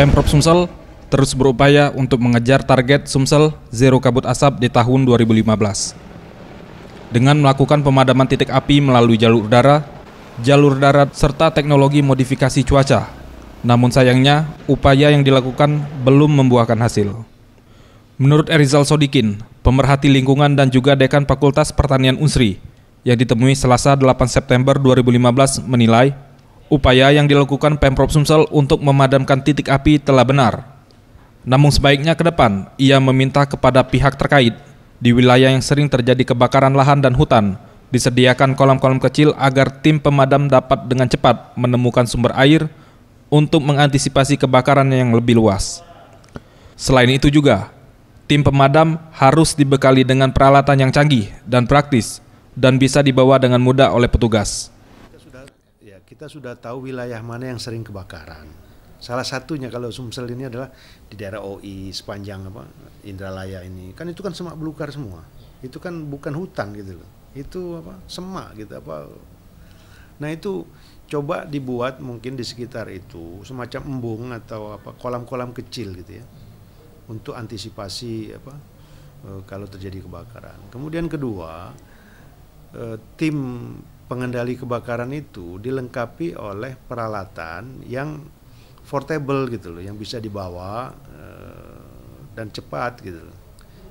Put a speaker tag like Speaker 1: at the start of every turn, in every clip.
Speaker 1: Pemprov Sumsel terus berupaya untuk mengejar target Sumsel zero kabut asap di tahun 2015. Dengan melakukan pemadaman titik api melalui jalur udara, jalur darat serta teknologi modifikasi cuaca. Namun sayangnya, upaya yang dilakukan belum membuahkan hasil. Menurut Erizal Sodikin, pemerhati lingkungan dan juga dekan Fakultas Pertanian Unsri, yang ditemui Selasa 8 September 2015 menilai Upaya yang dilakukan Pemprov Sumsel untuk memadamkan titik api telah benar. Namun sebaiknya ke depan, ia meminta kepada pihak terkait di wilayah yang sering terjadi kebakaran lahan dan hutan, disediakan kolam-kolam kecil agar tim pemadam dapat dengan cepat menemukan sumber air untuk mengantisipasi kebakaran yang lebih luas. Selain itu juga, tim pemadam harus dibekali dengan peralatan yang canggih dan praktis dan bisa dibawa dengan mudah oleh petugas.
Speaker 2: Kita sudah tahu wilayah mana yang sering kebakaran. Salah satunya kalau Sumsel ini adalah di daerah OI sepanjang apa Indralaya ini. Kan itu kan semak belukar semua. Itu kan bukan hutan gitu loh. Itu apa semak gitu apa. Nah itu coba dibuat mungkin di sekitar itu semacam embung atau apa kolam-kolam kecil gitu ya untuk antisipasi apa eh, kalau terjadi kebakaran. Kemudian kedua eh, tim pengendali kebakaran itu dilengkapi oleh peralatan yang portable gitu loh, yang bisa dibawa e, dan cepat gitu loh.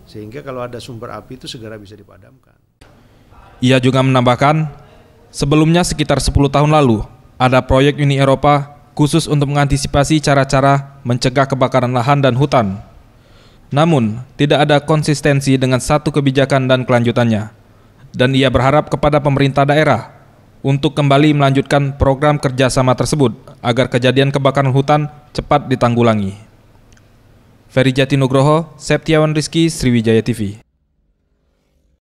Speaker 2: Sehingga kalau ada sumber api itu segera bisa dipadamkan.
Speaker 1: Ia juga menambahkan, sebelumnya sekitar 10 tahun lalu ada proyek Uni Eropa khusus untuk mengantisipasi cara-cara mencegah kebakaran lahan dan hutan. Namun, tidak ada konsistensi dengan satu kebijakan dan kelanjutannya dan ia berharap kepada pemerintah daerah untuk kembali melanjutkan program kerjasama tersebut agar kejadian kebakaran hutan cepat ditanggulangi. Ferry Jatinugroho, Septiawan Rizki, Sriwijaya TV.